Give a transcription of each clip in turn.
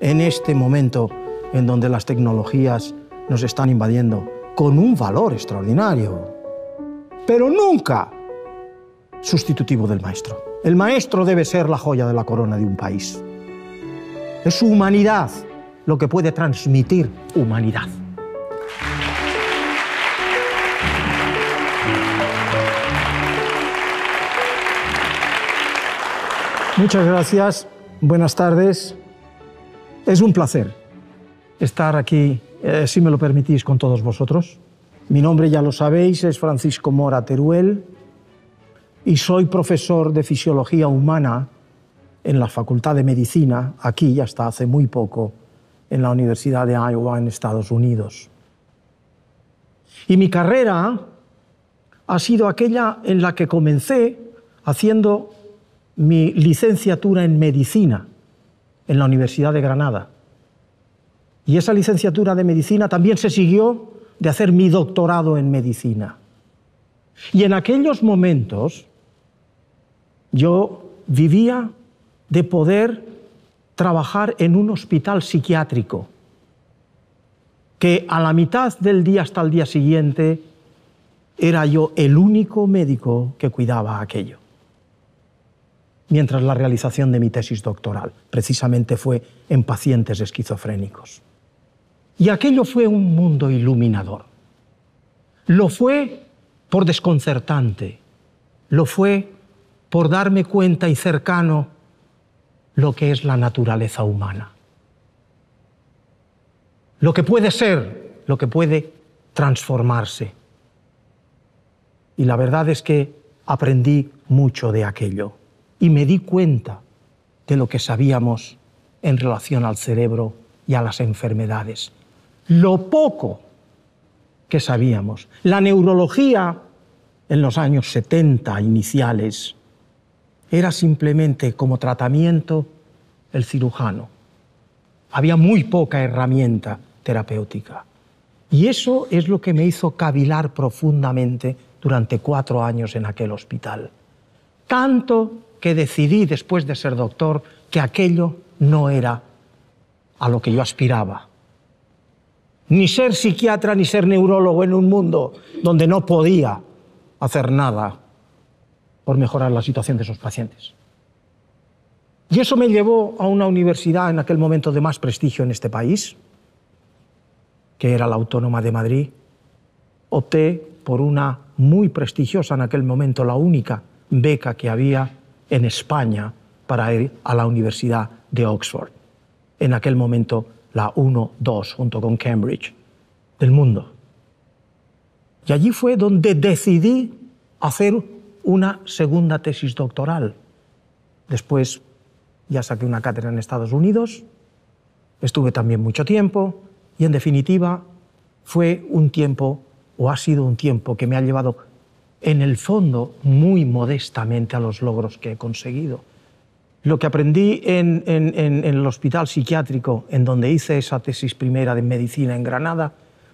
en este momento en donde las tecnologías nos están invadiendo con un valor extraordinario, pero nunca sustitutivo del maestro. El maestro debe ser la joya de la corona de un país. Es su humanidad lo que puede transmitir humanidad. Muchas gracias, buenas tardes. Es un placer estar aquí, eh, si me lo permitís, con todos vosotros. Mi nombre, ya lo sabéis, es Francisco Mora Teruel y soy profesor de Fisiología Humana en la Facultad de Medicina, aquí hasta hace muy poco, en la Universidad de Iowa, en Estados Unidos. Y mi carrera ha sido aquella en la que comencé haciendo mi licenciatura en medicina en la Universidad de Granada. Y esa licenciatura de medicina también se siguió de hacer mi doctorado en medicina. Y en aquellos momentos yo vivía de poder trabajar en un hospital psiquiátrico, que a la mitad del día hasta el día siguiente era yo el único médico que cuidaba aquello mientras la realización de mi tesis doctoral. Precisamente fue en pacientes esquizofrénicos. Y aquello fue un mundo iluminador. Lo fue por desconcertante, lo fue por darme cuenta y cercano lo que es la naturaleza humana. Lo que puede ser, lo que puede transformarse. Y la verdad es que aprendí mucho de aquello y me di cuenta de lo que sabíamos en relación al cerebro y a las enfermedades. Lo poco que sabíamos. La neurología en los años 70 iniciales era simplemente como tratamiento el cirujano. Había muy poca herramienta terapéutica. Y eso es lo que me hizo cavilar profundamente durante cuatro años en aquel hospital. Tanto que decidí después de ser doctor que aquello no era a lo que yo aspiraba. Ni ser psiquiatra ni ser neurólogo en un mundo donde no podía hacer nada por mejorar la situación de esos pacientes. Y eso me llevó a una universidad en aquel momento de más prestigio en este país, que era la Autónoma de Madrid. Opté por una muy prestigiosa en aquel momento, la única beca que había en España para ir a la Universidad de Oxford. En aquel momento, la 1-2, junto con Cambridge, del mundo. Y allí fue donde decidí hacer una segunda tesis doctoral. Después ya saqué una cátedra en Estados Unidos, estuve también mucho tiempo y en definitiva fue un tiempo o ha sido un tiempo que me ha llevado en el fondo, muy modestamente a los logros que he conseguido. Lo que aprendí en, el hospital psiquiátrico, en donde hice esa tesis primera de medicina en Granada,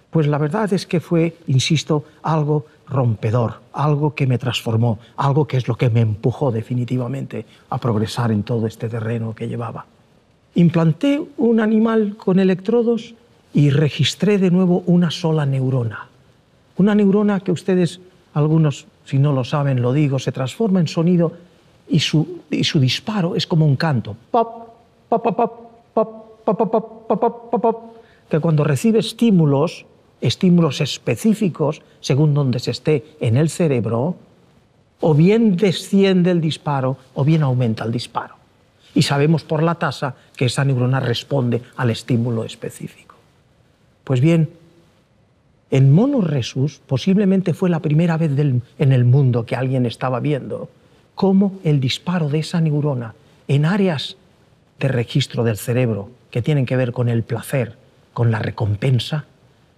pues la verdad es que fue, insisto, algo rompedor, algo que me transformó, algo que es lo que me empujó definitivamente a progresar en todo este terreno que llevaba. Implanté un animal con electrodos y registré de nuevo una sola neurona. Una neurona que ustedes algunos, si no lo saben, lo digo, se transforma en sonido y su, y su disparo es como un canto. Pop, pop, pop, pop, pop, pop, pop, pop, pop, que cuando recibe estímulos, estímulos específicos, según donde se esté en el cerebro, o bien desciende el disparo o bien aumenta el disparo. Y sabemos por la tasa que esa neurona responde al estímulo específico. Pues bien, en Mono Resus posiblemente fue la primera vez en el mundo que alguien estaba viendo cómo el disparo de esa neurona en áreas de registro del cerebro que tienen que ver con el placer, con la recompensa,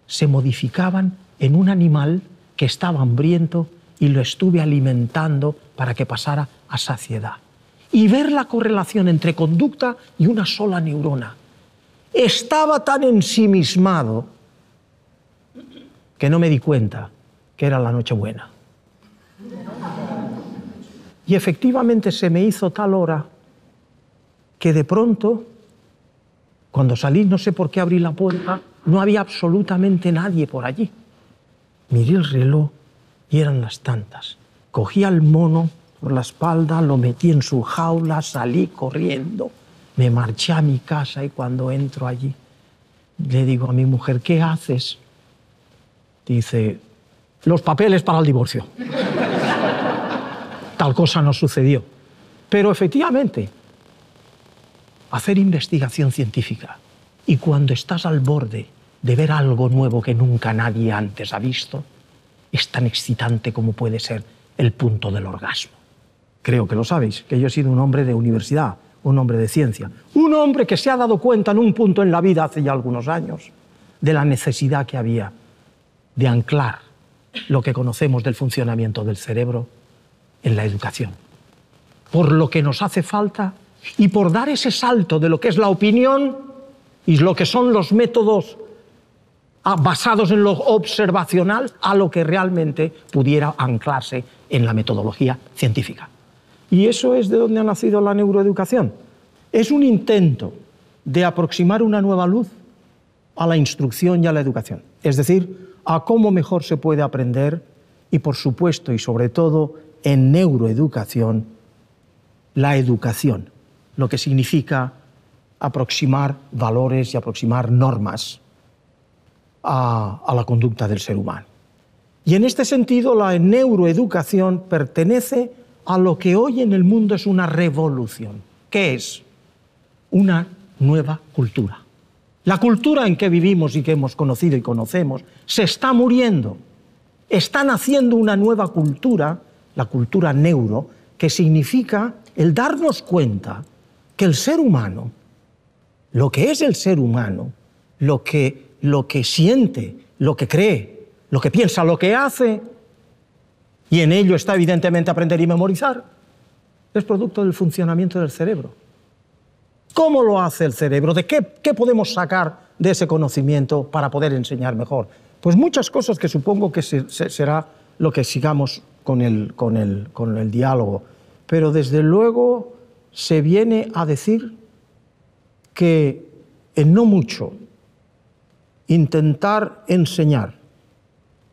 se modificaban en un animal que estaba hambriento y lo estuve alimentando para que pasara a saciedad. Y ver la correlación entre conducta y una sola neurona. Estaba tan ensimismado que no me di cuenta que era la buena. Y efectivamente se me hizo tal hora que de pronto, cuando salí, no sé por qué abrí la puerta, no había absolutamente nadie por allí. Miré el reloj y eran las tantas. Cogí al mono por la espalda, lo metí en su jaula, salí corriendo, me marché a mi casa y cuando entro allí, le digo a mi mujer, ¿qué haces? Dice, los papeles para el divorcio. Tal cosa no sucedió. Pero efectivamente, hacer investigación científica y cuando estás al borde de ver algo nuevo que nunca nadie antes ha visto, es tan excitante como puede ser el punto del orgasmo. Creo que lo sabéis, que yo he sido un hombre de universidad, un hombre de ciencia, un hombre que se ha dado cuenta en un punto en la vida hace ya algunos años de la necesidad que había de anclar lo que conocemos del funcionamiento del cerebro en la educación. Por lo que nos hace falta y por dar ese salto de lo que es la opinión y lo que son los métodos ah, basados en lo observacional a lo que realmente pudiera anclarse en la metodología científica. Y eso es de donde ha nacido la neuroeducación. Es un intento de aproximar una nueva luz a la instrucción y a la educación. Es decir, a cómo mejor se puede aprender y, por supuesto y sobre todo, en neuroeducación, la educación, lo que significa aproximar valores y aproximar normas a, la conducta del ser humano. Y en este sentido, la neuroeducación pertenece a lo que hoy en el mundo es una revolución, que es una nueva cultura. La cultura en que vivimos y que hemos conocido y conocemos se está muriendo. Está naciendo una nueva cultura, la cultura neuro, que significa el darnos cuenta que el ser humano, lo que es el ser humano, lo que, lo que siente, lo que cree, lo que piensa, lo que hace, y en ello está evidentemente aprender y memorizar, es producto del funcionamiento del cerebro. ¿Cómo lo hace el cerebro? ¿De qué, podemos sacar de ese conocimiento para poder enseñar mejor? Pues muchas cosas que supongo que será lo que sigamos con el, con el diálogo. Pero desde luego se viene a decir que en no mucho intentar enseñar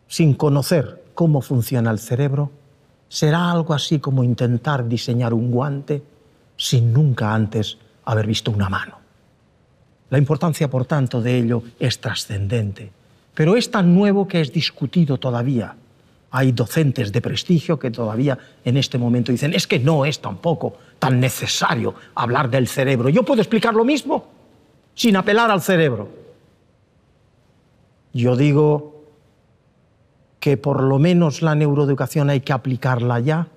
sin conocer cómo funciona el cerebro será algo así como intentar diseñar un guante sin nunca antes haber visto una mano. La importancia, por tanto, de ello es trascendente, pero es tan nuevo que es discutido todavía. Hay docentes de prestigio que todavía en este momento dicen, es que no es tampoco tan necesario hablar del cerebro. Yo puedo explicar lo mismo sin apelar al cerebro. Yo digo que por lo menos la neuroeducación hay que aplicarla ya,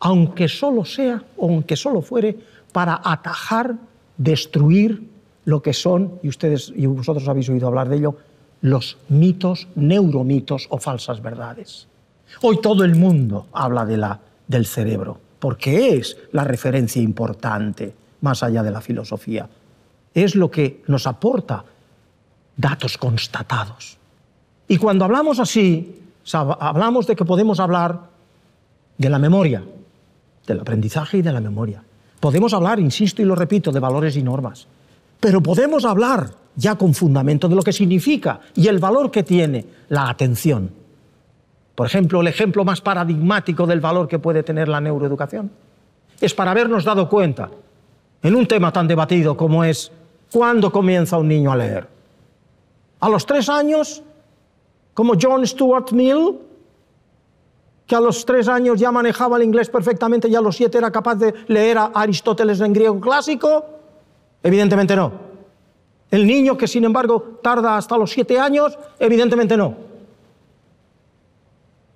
aunque solo sea, aunque solo fuere, para atajar destruir lo que son, y ustedes y vosotros habéis oído hablar de ello, los mitos, neuromitos o falsas verdades. Hoy todo el mundo habla de la, del cerebro, porque es la referencia importante más allá de la filosofía. Es lo que nos aporta datos constatados. Y cuando hablamos así, hablamos de que podemos hablar de la memoria, del aprendizaje y de la memoria. Podemos hablar, insisto y lo repito, de valores y normas, pero podemos hablar ya con fundamento de lo que significa y el valor que tiene la atención. Por ejemplo, el ejemplo más paradigmático del valor que puede tener la neuroeducación es para habernos dado cuenta, en un tema tan debatido como es cuándo comienza un niño a leer. A los tres años, como John Stuart Mill, que a los tres años ya manejaba el inglés perfectamente y a los siete era capaz de leer a Aristóteles en griego clásico? Evidentemente no. El niño que sin embargo tarda hasta los siete años, evidentemente no.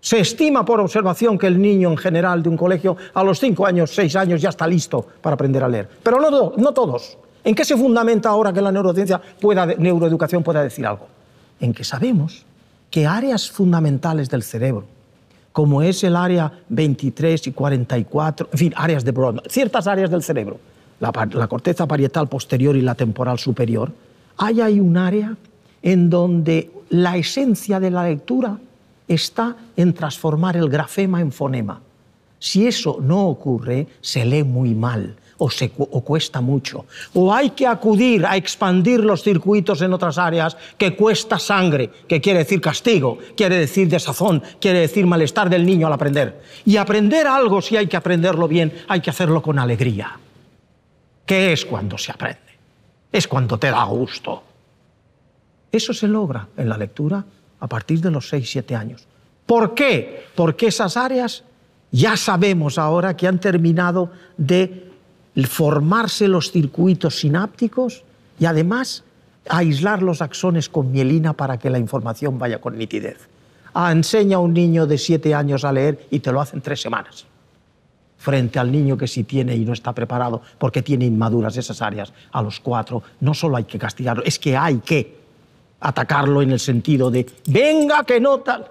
Se estima por observación que el niño en general de un colegio a los cinco años, seis años ya está listo para aprender a leer. Pero no, todos. ¿En qué se fundamenta ahora que la neurociencia pueda, neuroeducación pueda decir algo? En que sabemos que áreas fundamentales del cerebro, como es el área 23 y 44, en fin, áreas de Brodmann, ciertas áreas del cerebro, la, la corteza parietal posterior y la temporal superior, hay ahí un área en donde la esencia de la lectura está en transformar el grafema en fonema. Si eso no ocurre, se lee muy mal o, cuesta mucho. O hay que acudir a expandir los circuitos en otras áreas que cuesta sangre, que quiere decir castigo, quiere decir desazón, quiere decir malestar del niño al aprender. Y aprender algo, si hay que aprenderlo bien, hay que hacerlo con alegría. ¿Qué es cuando se aprende? Es cuando te da gusto. Eso se logra en la lectura a partir de los 6-7 años. ¿Por qué? Porque esas áreas ya sabemos ahora que han terminado de formarse los circuitos sinápticos y además aislar los axones con mielina para que la información vaya con nitidez. Ah, enseña a un niño de siete años a leer y te lo hacen tres semanas frente al niño que sí tiene y no está preparado porque tiene inmaduras esas áreas a los cuatro. No solo hay que castigarlo, es que hay que atacarlo en el sentido de, venga que no tal.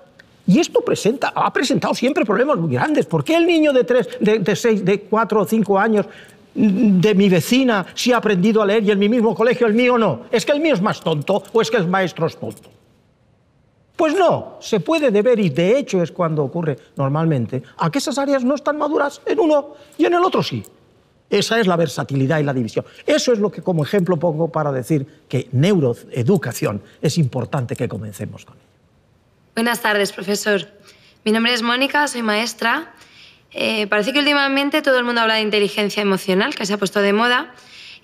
Y esto presenta, ha presentado siempre problemas muy grandes. ¿Por qué el niño de, tres, de seis, de cuatro o cinco años de mi vecina si ha aprendido a leer y en mi mismo colegio el mío no. ¿Es que el mío es más tonto o es que el maestro es tonto? Pues no, se puede deber, y de hecho es cuando ocurre normalmente, a que esas áreas no están maduras en uno y en el otro sí. Esa es la versatilidad y la división. Eso es lo que como ejemplo pongo para decir que neuroeducación es importante que comencemos con ello. Buenas tardes, profesor. Mi nombre es Mónica, soy maestra eh, parece que últimamente todo el mundo habla de inteligencia emocional, que se ha puesto de moda,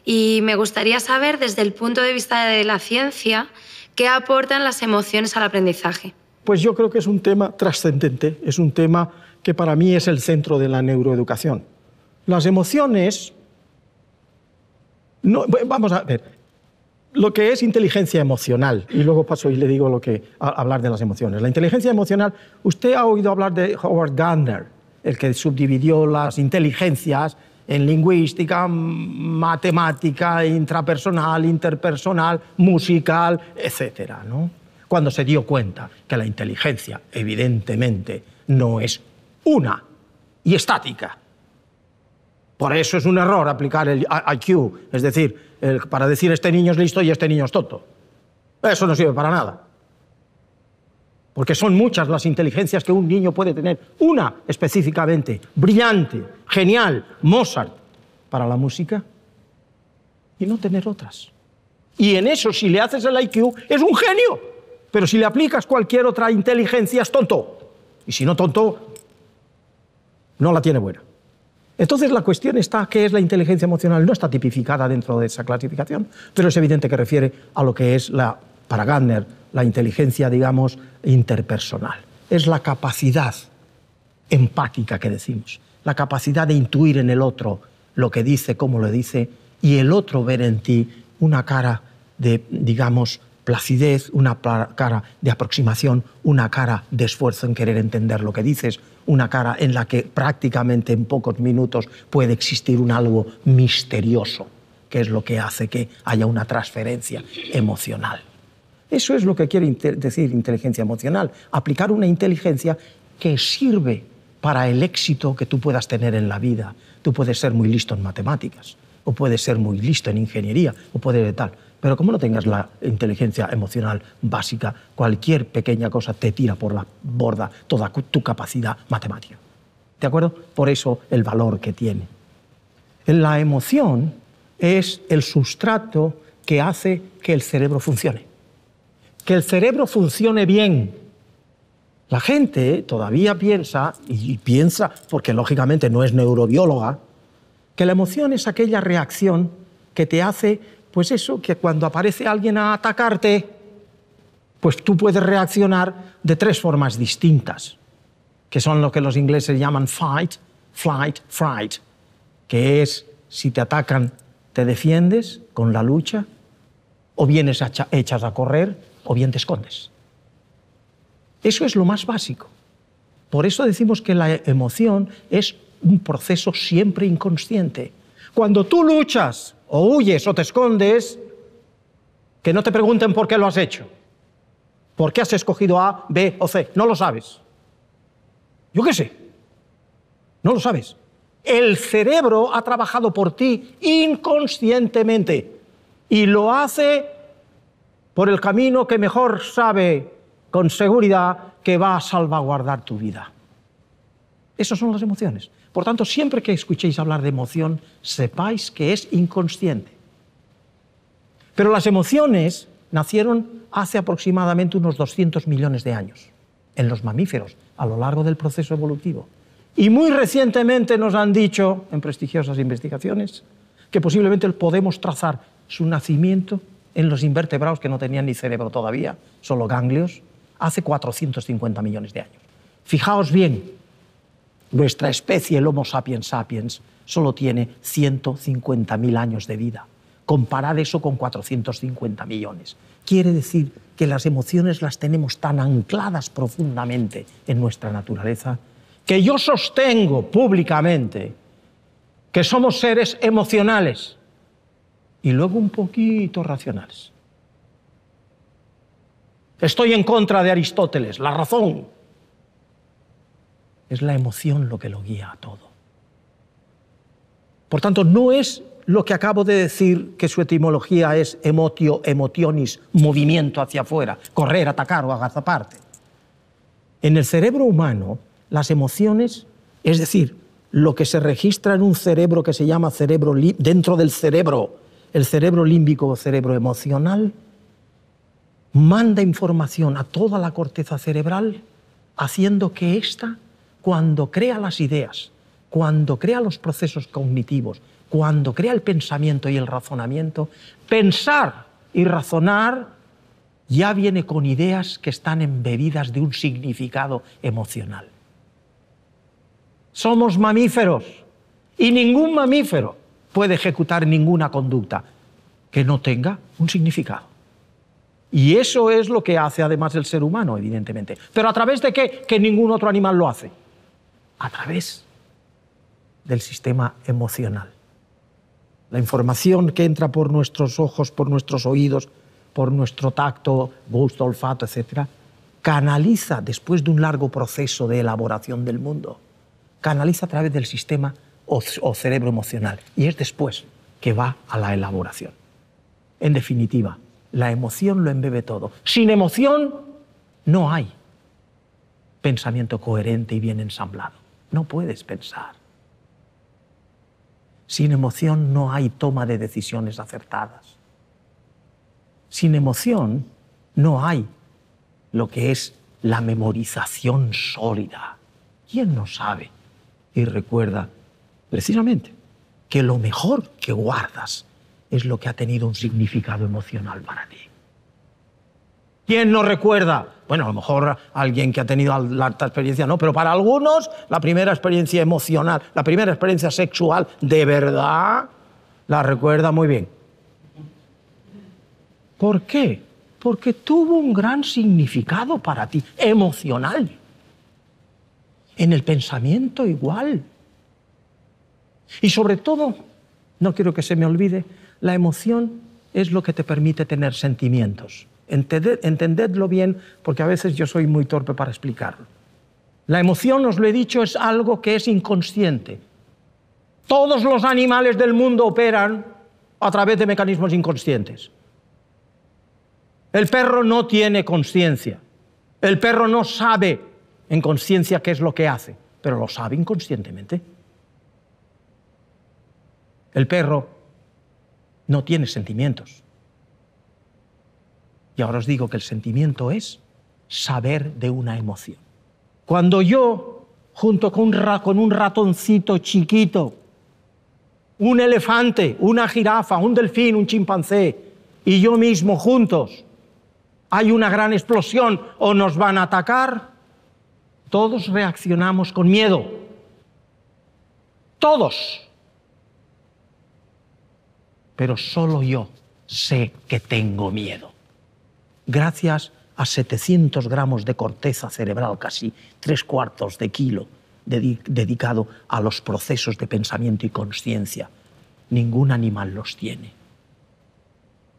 y me gustaría saber desde el punto de vista de la ciencia qué aportan las emociones al aprendizaje. Pues yo creo que es un tema trascendente, es un tema que para mí es el centro de la neuroeducación. Las emociones... vamos a ver, lo que es inteligencia emocional, y luego paso y le digo lo que, hablar de las emociones. La inteligencia emocional, usted ha oído hablar de Howard Gardner, el que subdividió las inteligencias en lingüística, matemática, intrapersonal, interpersonal, musical, etc. Cuando se dio cuenta que la inteligencia, evidentemente, no es una y estática. Por eso es un error aplicar el IQ, es decir, para decir este niño es listo y este niño es tonto. Eso no sirve para nada porque son muchas las inteligencias que un niño puede tener, una específicamente, brillante, genial, Mozart, para la música, y no tener otras. Y en eso, si le haces el IQ, es un genio, pero si le aplicas cualquier otra inteligencia, es tonto. Y si no tonto, no la tiene buena. Entonces la cuestión está, ¿qué es la inteligencia emocional? No está tipificada dentro de esa clasificación, pero es evidente que refiere a lo que es la, para Gardner la inteligencia, digamos, interpersonal. Es la capacidad empática que decimos, la capacidad de intuir en el otro lo que dice, cómo lo dice, y el otro ver en ti una cara de, digamos, placidez, una cara de aproximación, una cara de esfuerzo en querer entender lo que dices, una cara en la que prácticamente en pocos minutos puede existir un algo misterioso, que es lo que hace que haya una transferencia emocional. Eso es lo que quiere decir inteligencia emocional, aplicar una inteligencia que sirve para el éxito que tú puedas tener en la vida. Tú puedes ser muy listo en matemáticas, o puedes ser muy listo en ingeniería, o puedes tal. Pero como no tengas la inteligencia emocional básica, cualquier pequeña cosa te tira por la borda toda tu capacidad matemática. ¿De acuerdo? Por eso el valor que tiene. La emoción es el sustrato que hace que el cerebro funcione que el cerebro funcione bien. La gente todavía piensa, y piensa porque lógicamente no es neurobióloga, que la emoción es aquella reacción que te hace, pues eso, que cuando aparece alguien a atacarte, pues tú puedes reaccionar de tres formas distintas, que son lo que los ingleses llaman fight, flight, fright, que es si te atacan, te defiendes con la lucha, o vienes echas a correr, o bien te escondes. Eso es lo más básico. Por eso decimos que la emoción es un proceso siempre inconsciente. Cuando tú luchas o huyes o te escondes, que no te pregunten por qué lo has hecho. ¿Por qué has escogido A, B o C? No lo sabes. Yo qué sé. No lo sabes. El cerebro ha trabajado por ti inconscientemente y lo hace por el camino que mejor sabe con seguridad que va a salvaguardar tu vida. Esas son las emociones. Por tanto, siempre que escuchéis hablar de emoción, sepáis que es inconsciente. Pero las emociones nacieron hace aproximadamente unos 200 millones de años en los mamíferos a lo largo del proceso evolutivo. Y muy recientemente nos han dicho, en prestigiosas investigaciones, que posiblemente podemos trazar su nacimiento en los invertebrados que no tenían ni cerebro todavía, solo ganglios, hace 450 millones de años. Fijaos bien, nuestra especie, el Homo sapiens sapiens, solo tiene 150.000 años de vida. Comparad eso con 450 millones. Quiere decir que las emociones las tenemos tan ancladas profundamente en nuestra naturaleza que yo sostengo públicamente que somos seres emocionales y luego un poquito racionales. Estoy en contra de Aristóteles, la razón. Es la emoción lo que lo guía a todo. Por tanto, no es lo que acabo de decir que su etimología es emotio, emotionis, movimiento hacia afuera, correr, atacar o agazaparte. En el cerebro humano, las emociones, es decir, lo que se registra en un cerebro que se llama cerebro dentro del cerebro, el cerebro límbico o cerebro emocional manda información a toda la corteza cerebral, haciendo que ésta, cuando crea las ideas, cuando crea los procesos cognitivos, cuando crea el pensamiento y el razonamiento, pensar y razonar ya viene con ideas que están embebidas de un significado emocional. Somos mamíferos y ningún mamífero puede ejecutar ninguna conducta que no tenga un significado. Y eso es lo que hace además el ser humano, evidentemente. ¿Pero a través de qué? Que ningún otro animal lo hace. A través del sistema emocional. La información que entra por nuestros ojos, por nuestros oídos, por nuestro tacto, gusto, olfato, etcétera canaliza, después de un largo proceso de elaboración del mundo, canaliza a través del sistema emocional o, cerebro emocional. Y es después que va a la elaboración. En definitiva, la emoción lo embebe todo. Sin emoción no hay pensamiento coherente y bien ensamblado. No puedes pensar. Sin emoción no hay toma de decisiones acertadas. Sin emoción no hay lo que es la memorización sólida. ¿Quién no sabe y recuerda precisamente, que lo mejor que guardas es lo que ha tenido un significado emocional para ti. ¿Quién no recuerda? Bueno, a lo mejor alguien que ha tenido la alta experiencia no, pero para algunos la primera experiencia emocional, la primera experiencia sexual de verdad, la recuerda muy bien. ¿Por qué? Porque tuvo un gran significado para ti, emocional. En el pensamiento igual. Y sobre todo, no quiero que se me olvide, la emoción es lo que te permite tener sentimientos. entendedlo bien, porque a veces yo soy muy torpe para explicarlo. La emoción, os lo he dicho, es algo que es inconsciente. Todos los animales del mundo operan a través de mecanismos inconscientes. El perro no tiene conciencia. El perro no sabe en conciencia qué es lo que hace, pero lo sabe inconscientemente. El perro no tiene sentimientos. Y ahora os digo que el sentimiento es saber de una emoción. Cuando yo, junto con un ratoncito chiquito, un elefante, una jirafa, un delfín, un chimpancé y yo mismo juntos, hay una gran explosión o nos van a atacar, todos reaccionamos con miedo. Todos pero solo yo sé que tengo miedo. Gracias a 700 gramos de corteza cerebral, casi tres cuartos de kilo, dedicado a los procesos de pensamiento y conciencia. Ningún animal los tiene.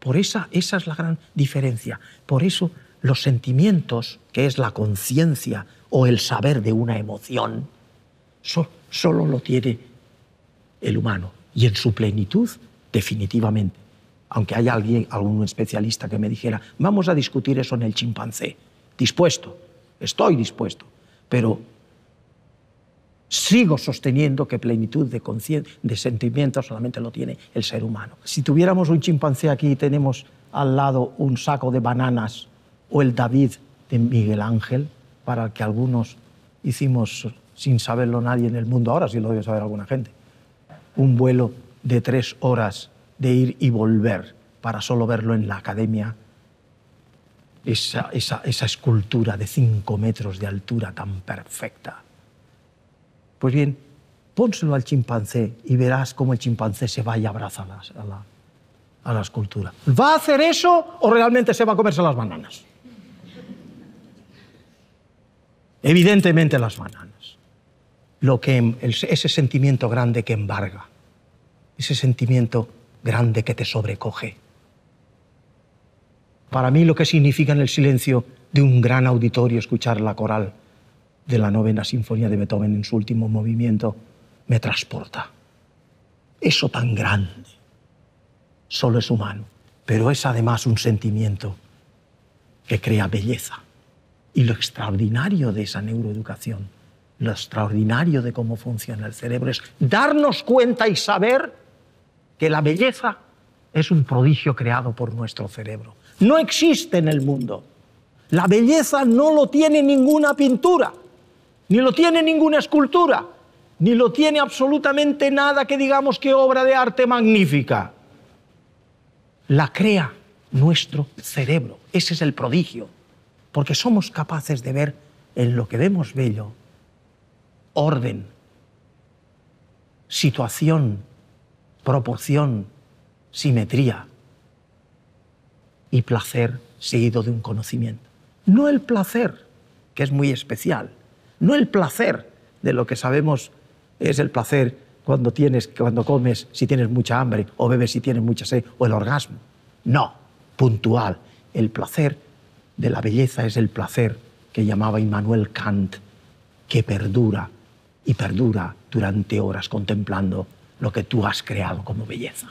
Por esa, esa es la gran diferencia. Por eso los sentimientos, que es la conciencia o el saber de una emoción, solo lo tiene el humano. Y en su plenitud definitivamente, aunque haya alguien, algún especialista que me dijera, vamos a discutir eso en el chimpancé. Dispuesto, estoy dispuesto, pero sigo sosteniendo que plenitud de, de sentimientos solamente lo tiene el ser humano. Si tuviéramos un chimpancé aquí y tenemos al lado un saco de bananas o el David de Miguel Ángel, para el que algunos hicimos sin saberlo nadie en el mundo, ahora sí lo debe saber alguna gente, un vuelo de tres horas de ir y volver para solo verlo en la academia, esa, escultura de cinco metros de altura tan perfecta. Pues bien, pónselo al chimpancé y verás cómo el chimpancé se va y abraza a la, a la escultura. ¿Va a hacer eso o realmente se va a comerse las bananas? Evidentemente las bananas. Lo que, em, ese sentimiento grande que embarga ese sentimiento grande que te sobrecoge. Para mí lo que significa en el silencio de un gran auditorio escuchar la coral de la novena sinfonía de Beethoven en su último movimiento me transporta. Eso tan grande solo es humano, pero es además un sentimiento que crea belleza. Y lo extraordinario de esa neuroeducación, lo extraordinario de cómo funciona el cerebro es darnos cuenta y saber que la belleza es un prodigio creado por nuestro cerebro. No existe en el mundo. La belleza no lo tiene ninguna pintura, ni lo tiene ninguna escultura, ni lo tiene absolutamente nada que digamos que obra de arte magnífica. La crea nuestro cerebro. Ese es el prodigio, porque somos capaces de ver en lo que vemos bello orden, situación proporción, simetría y placer seguido de un conocimiento. No el placer, que es muy especial, no el placer de lo que sabemos es el placer cuando, tienes, cuando comes si tienes mucha hambre o bebes si tienes mucha sed o el orgasmo. No, puntual. El placer de la belleza es el placer que llamaba Immanuel Kant, que perdura y perdura durante horas contemplando lo que tú has creado como belleza.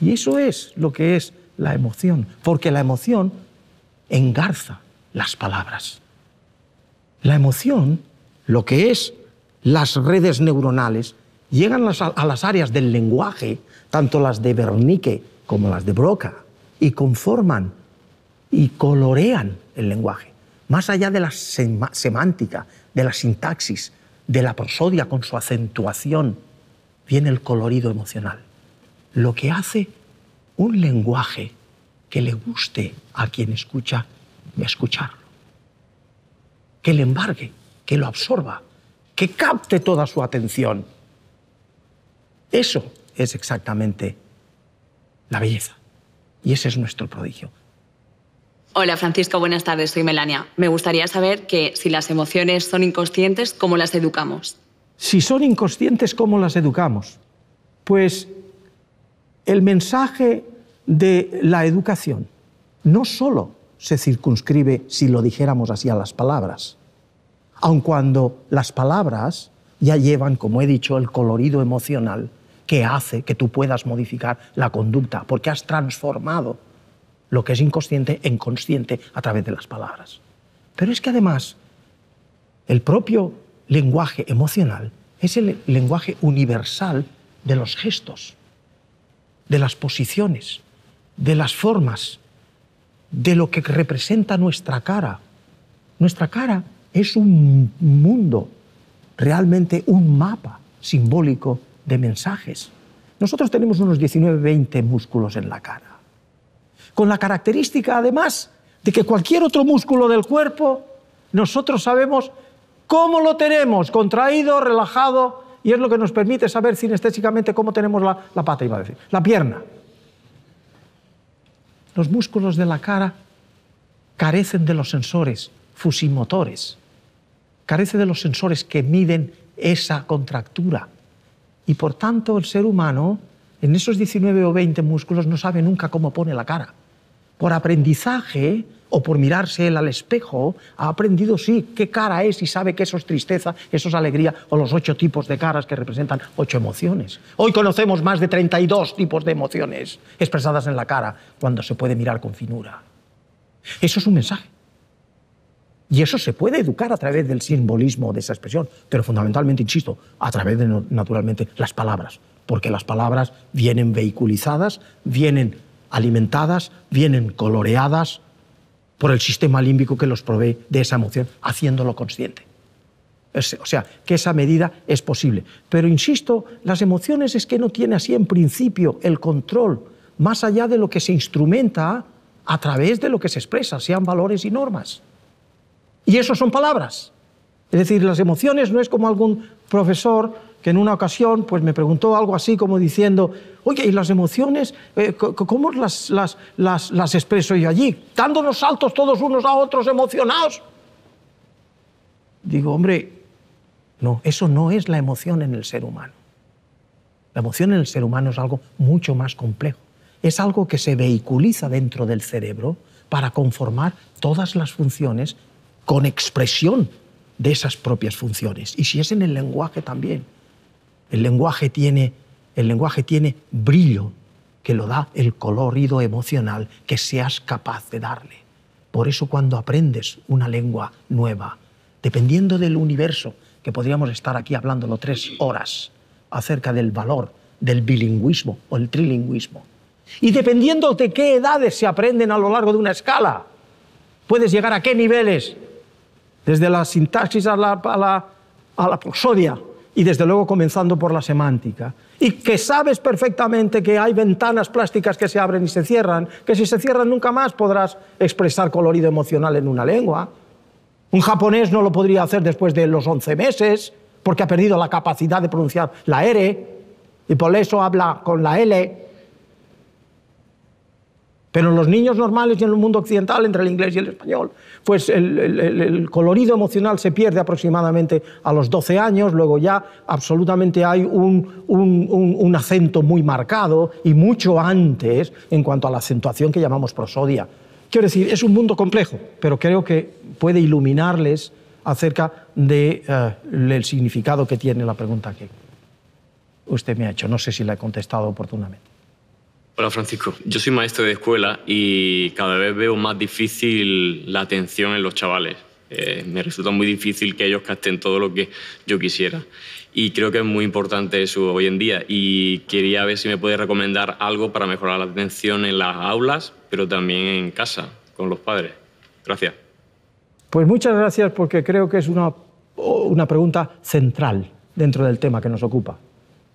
Y eso es lo que es la emoción, porque la emoción engarza las palabras. La emoción, lo que es las redes neuronales, llegan a las áreas del lenguaje, tanto las de Wernicke como las de Broca, y conforman y colorean el lenguaje, más allá de la semántica, de la sintaxis, de la prosodia con su acentuación, viene el colorido emocional. Lo que hace un lenguaje que le guste a quien escucha escucharlo. Que le embargue, que lo absorba, que capte toda su atención. Eso es exactamente la belleza. Y ese es nuestro prodigio. Hola Francisco, buenas tardes, soy Melania. Me gustaría saber que si las emociones son inconscientes, ¿cómo las educamos? Si son inconscientes, ¿cómo las educamos? Pues el mensaje de la educación no solo se circunscribe, si lo dijéramos así, a las palabras, aun cuando las palabras ya llevan, como he dicho, el colorido emocional que hace que tú puedas modificar la conducta, porque has transformado lo que es inconsciente en consciente a través de las palabras. Pero es que además el propio lenguaje emocional es el lenguaje universal de los gestos, de las posiciones, de las formas, de lo que representa nuestra cara. Nuestra cara es un mundo, realmente un mapa simbólico de mensajes. Nosotros tenemos unos 19-20 músculos en la cara, con la característica además de que cualquier otro músculo del cuerpo, nosotros sabemos ¿Cómo lo tenemos? Contraído, relajado, y es lo que nos permite saber cinestésicamente cómo tenemos la, pata, iba a decir, la pierna. Los músculos de la cara carecen de los sensores fusimotores, carece de los sensores que miden esa contractura. Y por tanto el ser humano, en esos 19 o 20 músculos, no sabe nunca cómo pone la cara. Por aprendizaje, o por mirarse él al espejo, ha aprendido, sí, qué cara es y sabe que eso es tristeza, eso es alegría, o los ocho tipos de caras que representan ocho emociones. Hoy conocemos más de 32 tipos de emociones expresadas en la cara cuando se puede mirar con finura. Eso es un mensaje. Y eso se puede educar a través del simbolismo de esa expresión, pero fundamentalmente, insisto, a través de, naturalmente, las palabras, porque las palabras vienen vehiculizadas, vienen alimentadas, vienen coloreadas, por el sistema límbico que los provee de esa emoción, haciéndolo consciente. O sea, que esa medida es posible. Pero insisto, las emociones es que no tiene así en principio el control, más allá de lo que se instrumenta a través de lo que se expresa, sean valores y normas. Y eso son palabras. Es decir, las emociones no es como algún profesor que en una ocasión pues me preguntó algo así como diciendo, Oye, ¿y las emociones? Eh, ¿Cómo las, las, las, las expreso yo allí? Dándonos saltos todos unos a otros emocionados. Digo, hombre, no, eso no es la emoción en el ser humano. La emoción en el ser humano es algo mucho más complejo. Es algo que se vehiculiza dentro del cerebro para conformar todas las funciones con expresión de esas propias funciones. Y si es en el lenguaje también. El lenguaje tiene el lenguaje tiene brillo que lo da el colorido emocional que seas capaz de darle. Por eso cuando aprendes una lengua nueva, dependiendo del universo, que podríamos estar aquí hablándolo tres horas acerca del valor del bilingüismo o el trilingüismo, y dependiendo de qué edades se aprenden a lo largo de una escala, puedes llegar a qué niveles, desde la sintaxis a la, a la prosodia, y desde luego comenzando por la semántica. Y que sabes perfectamente que hay ventanas plásticas que se abren y se cierran, que si se cierran nunca más podrás expresar colorido emocional en una lengua. Un japonés no lo podría hacer después de los 11 meses porque ha perdido la capacidad de pronunciar la R y por eso habla con la L pero los niños normales y en el mundo occidental, entre el inglés y el español, pues el, colorido emocional se pierde aproximadamente a los 12 años, luego ya absolutamente hay un, un, acento muy marcado y mucho antes en cuanto a la acentuación que llamamos prosodia. Quiero decir, es un mundo complejo, pero creo que puede iluminarles acerca del eh, significado que tiene la pregunta que usted me ha hecho. No sé si la he contestado oportunamente. Hola Francisco, yo soy maestro de escuela y cada vez veo más difícil la atención en los chavales. Eh, me resulta muy difícil que ellos gasten todo lo que yo quisiera. Y creo que es muy importante eso hoy en día. Y quería ver si me puede recomendar algo para mejorar la atención en las aulas, pero también en casa, con los padres. Gracias. Pues muchas gracias porque creo que es una pregunta central dentro del tema que nos ocupa.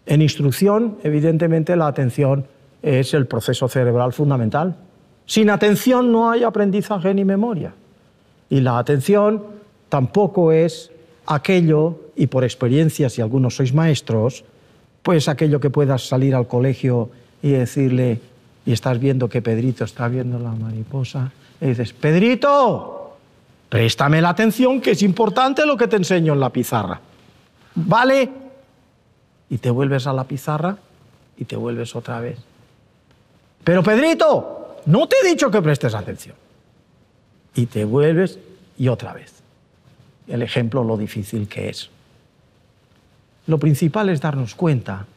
En instrucción, evidentemente, la atención es el proceso cerebral fundamental. Sin atención no hay aprendizaje ni memoria. Y la atención tampoco es aquello, y por experiencia, si algunos sois maestros, pues aquello que puedas salir al colegio y decirle, y estás viendo que Pedrito está viendo la mariposa, y dices, Pedrito, préstame la atención, que es importante lo que te enseño en la pizarra. ¿Vale? Y te vuelves a la pizarra y te vuelves otra vez. Pero Pedrito, no te he dicho que prestes atención. Y te vuelves y otra vez. El ejemplo, lo difícil que es. Lo principal es darnos cuenta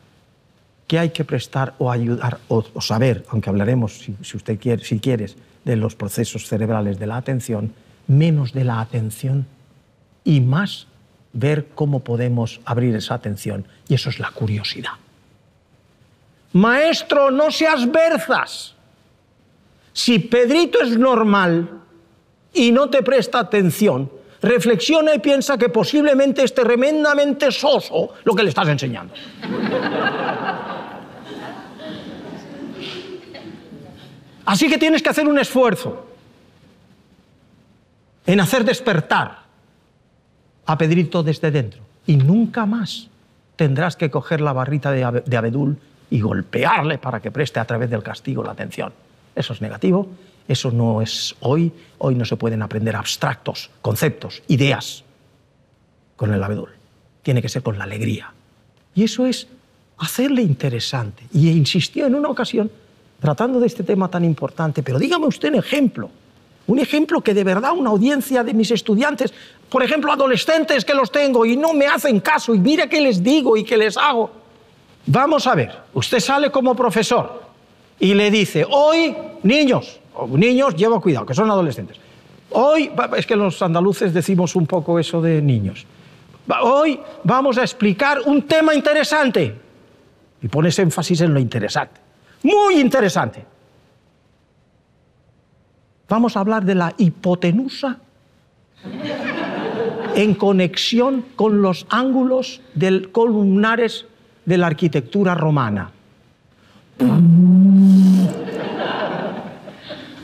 que hay que prestar o ayudar o, saber, aunque hablaremos, si, usted si quieres, de los procesos cerebrales de la atención, menos de la atención y más ver cómo podemos abrir esa atención. Y eso es la curiosidad. Maestro, no seas berzas. Si Pedrito es normal y no te presta atención, reflexiona y piensa que posiblemente es tremendamente soso lo que le estás enseñando. Así que tienes que hacer un esfuerzo en hacer despertar a Pedrito desde dentro. Y nunca más tendrás que coger la barrita de, abedul y golpearle para que preste a través del castigo la atención. Eso es negativo, eso no es hoy, hoy no se pueden aprender abstractos, conceptos, ideas con el abedul. Tiene que ser con la alegría. Y eso es hacerle interesante. Y insistió en una ocasión, tratando de este tema tan importante, pero dígame usted un ejemplo, un ejemplo que de verdad una audiencia de mis estudiantes, por ejemplo, adolescentes que los tengo y no me hacen caso, y mire qué les digo y qué les hago Vamos a ver, usted sale como profesor y le dice, hoy, niños, niños, llevo cuidado, que son adolescentes. Hoy, es que los andaluces decimos un poco eso de niños. Hoy vamos a explicar un tema interesante. Y pones énfasis en lo interesante. Muy interesante. Vamos a hablar de la hipotenusa en conexión con los ángulos del columnares de la arquitectura romana.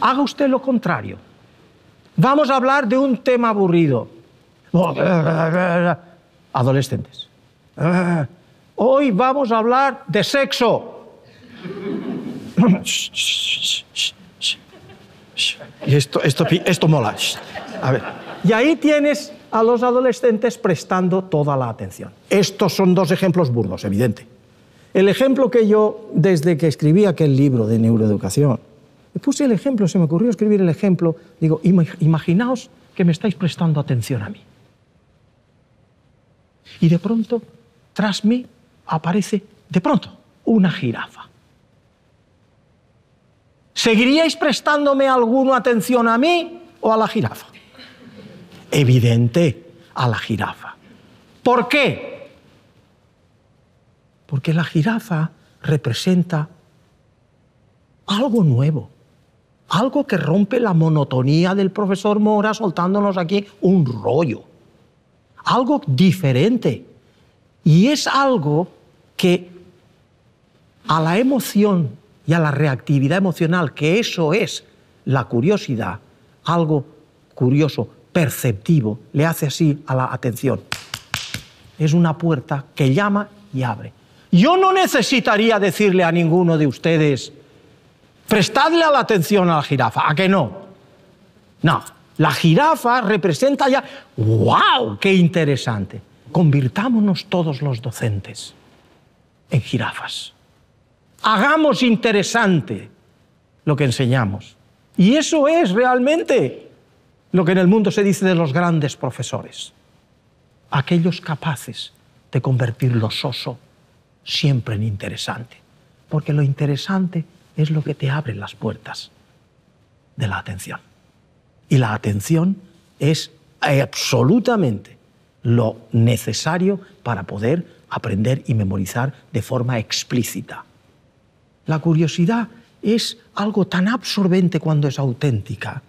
Haga usted lo contrario. Vamos a hablar de un tema aburrido. Adolescentes. Hoy vamos a hablar de sexo. Y esto, esto, mola. Y ahí tienes a los adolescentes prestando toda la atención. Estos son dos ejemplos burdos, evidente. El ejemplo que yo, desde que escribí aquel libro de neuroeducación, puse el ejemplo, se me ocurrió escribir el ejemplo, digo, imaginaos que me estáis prestando atención a mí. Y de pronto, tras mí, aparece, de pronto, una jirafa. ¿Seguiríais prestándome alguna atención a mí o a la jirafa? evidente a la jirafa. ¿Por qué? Porque la jirafa representa algo nuevo, algo que rompe la monotonía del profesor Mora soltándonos aquí un rollo, algo diferente. Y es algo que a la emoción y a la reactividad emocional, que eso es la curiosidad, algo curioso, perceptivo, le hace así a la atención. Es una puerta que llama y abre. Yo no necesitaría decirle a ninguno de ustedes, prestadle la atención a la jirafa, ¿a qué no? No, la jirafa representa ya, ¡wow! ¡Qué interesante! Convirtámonos todos los docentes en jirafas. Hagamos interesante lo que enseñamos. Y eso es realmente lo que en el mundo se dice de los grandes profesores, aquellos capaces de convertir lo soso siempre en interesante, porque lo interesante es lo que te abre las puertas de la atención. Y la atención es absolutamente lo necesario para poder aprender y memorizar de forma explícita. La curiosidad es algo tan absorbente cuando es auténtica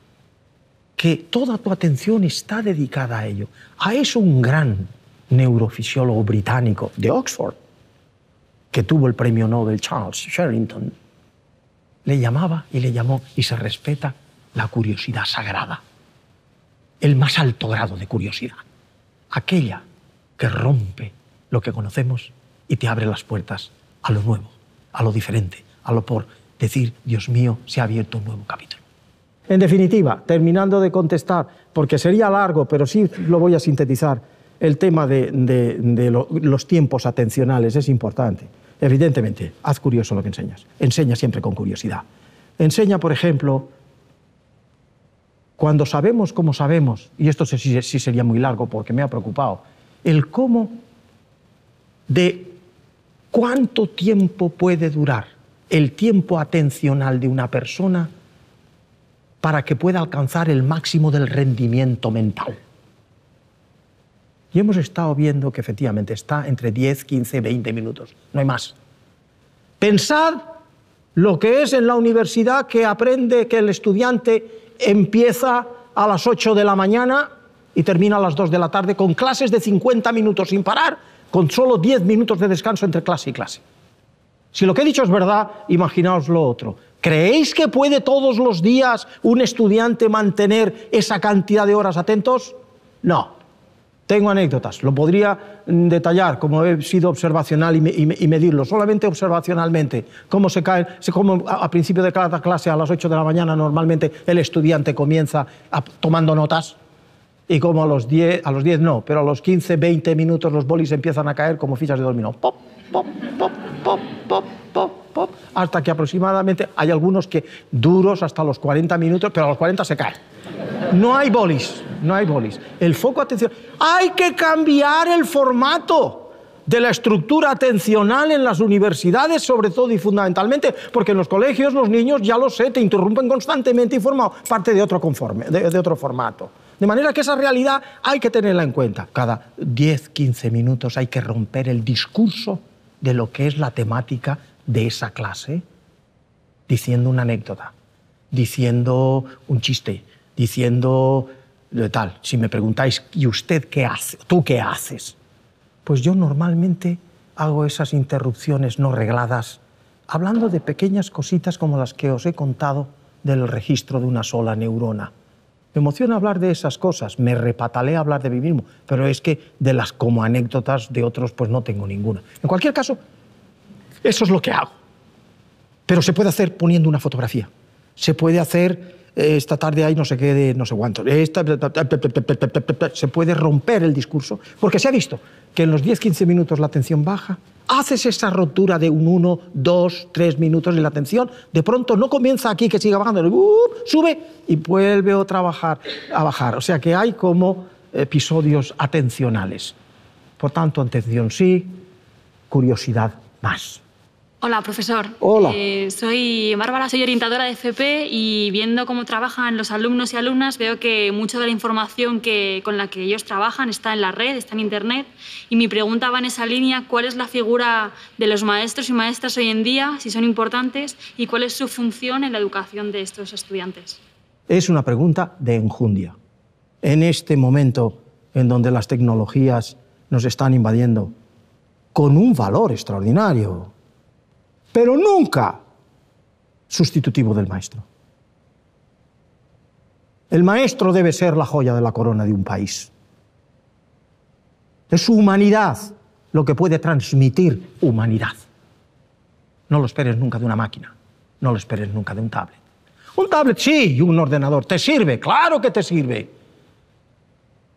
que toda tu atención está dedicada a ello. A eso un gran neurofisiólogo británico de Oxford, que tuvo el premio Nobel Charles Sherrington, le llamaba y le llamó y se respeta la curiosidad sagrada, el más alto grado de curiosidad, aquella que rompe lo que conocemos y te abre las puertas a lo nuevo, a lo diferente, a lo por decir, Dios mío, se ha abierto un nuevo capítulo. En definitiva, terminando de contestar, porque sería largo, pero sí lo voy a sintetizar, el tema de, los tiempos atencionales es importante. Evidentemente, haz curioso lo que enseñas. Enseña siempre con curiosidad. Enseña, por ejemplo, cuando sabemos cómo sabemos, y esto sí sería muy largo porque me ha preocupado, el cómo de cuánto tiempo puede durar el tiempo atencional de una persona para que pueda alcanzar el máximo del rendimiento mental. Y hemos estado viendo que efectivamente está entre 10, 15, 20 minutos, no hay más. Pensad lo que es en la universidad que aprende que el estudiante empieza a las 8 de la mañana y termina a las 2 de la tarde con clases de 50 minutos sin parar, con solo 10 minutos de descanso entre clase y clase. Si lo que he dicho es verdad, imaginaos lo otro. ¿Creéis que puede todos los días un estudiante mantener esa cantidad de horas atentos? No. Tengo anécdotas, lo podría mm, detallar, como he sido observacional y, medirlo, solamente observacionalmente, cómo se cae, cómo a principio de cada clase, a las 8 de la mañana, normalmente el estudiante comienza tomando notas y como a los 10, a los 10 no, pero a los 15, 20 minutos los bolis empiezan a caer como fichas de dominó. pop, pop, pop, pop, pop hasta que aproximadamente hay algunos que duros hasta los 40 minutos, pero a los 40 se cae. No hay bolis, no hay bolis. El foco atención. Hay que cambiar el formato de la estructura atencional en las universidades, sobre todo y fundamentalmente, porque en los colegios los niños, ya lo sé, te interrumpen constantemente y forman parte de otro, conforme, de, de otro formato. De manera que esa realidad hay que tenerla en cuenta. Cada 10, 15 minutos hay que romper el discurso de lo que es la temática de esa clase diciendo una anécdota, diciendo un chiste, diciendo lo tal. Si me preguntáis, ¿y usted qué hace? ¿Tú qué haces? Pues yo normalmente hago esas interrupciones no regladas, hablando de pequeñas cositas como las que os he contado del registro de una sola neurona. Me emociona hablar de esas cosas, me repatalé hablar de mí mismo, pero es que de las como anécdotas de otros pues no tengo ninguna. En cualquier caso, eso es lo que hago. Pero se puede hacer poniendo una fotografía. Se puede hacer eh, esta tarde ahí no sé qué no sé cuánto. se puede romper el discurso, porque se ha visto que en los 10-15 minutos la atención baja, haces esa rotura de un 1, 2, 3 minutos de la atención de pronto no comienza aquí que siga bajando, ¡Uh! sube y vuelve otra a bajar. O sea que hay como episodios atencionales. Por tanto, atención sí, curiosidad más. Hola, profesor. Hola. Eh, soy Bárbara, soy orientadora de FP y viendo cómo trabajan los alumnos y alumnas veo que mucha de la información con la que ellos trabajan está en la red, está en Internet. Y mi pregunta va en esa línea, ¿cuál es la figura de los maestros y maestras hoy en día, si son importantes, y cuál es su función en la educación de estos estudiantes? Es una pregunta de enjundia. En este momento en donde las tecnologías nos están invadiendo, con un valor extraordinario, pero nunca sustitutivo del maestro. El maestro debe ser la joya de la corona de un país. Es su humanidad lo que puede transmitir humanidad. No lo esperes nunca de una máquina, no lo esperes nunca de un tablet. Un tablet sí, y un ordenador te sirve, claro que te sirve